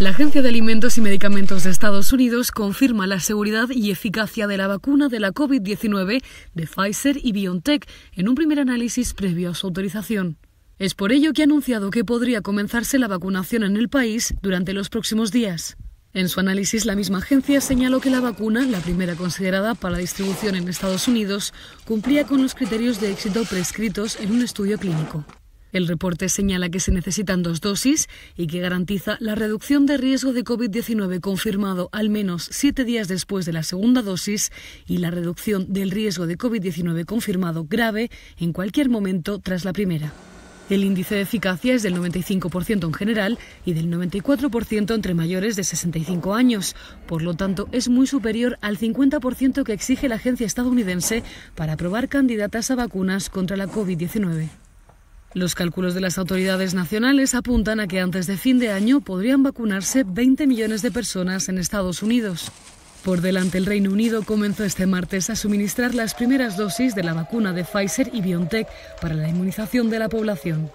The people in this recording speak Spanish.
La Agencia de Alimentos y Medicamentos de Estados Unidos confirma la seguridad y eficacia de la vacuna de la COVID-19 de Pfizer y BioNTech en un primer análisis previo a su autorización. Es por ello que ha anunciado que podría comenzarse la vacunación en el país durante los próximos días. En su análisis, la misma agencia señaló que la vacuna, la primera considerada para la distribución en Estados Unidos, cumplía con los criterios de éxito prescritos en un estudio clínico. El reporte señala que se necesitan dos dosis y que garantiza la reducción de riesgo de COVID-19 confirmado al menos siete días después de la segunda dosis y la reducción del riesgo de COVID-19 confirmado grave en cualquier momento tras la primera. El índice de eficacia es del 95% en general y del 94% entre mayores de 65 años. Por lo tanto, es muy superior al 50% que exige la agencia estadounidense para aprobar candidatas a vacunas contra la COVID-19. Los cálculos de las autoridades nacionales apuntan a que antes de fin de año podrían vacunarse 20 millones de personas en Estados Unidos. Por delante, el Reino Unido comenzó este martes a suministrar las primeras dosis de la vacuna de Pfizer y BioNTech para la inmunización de la población.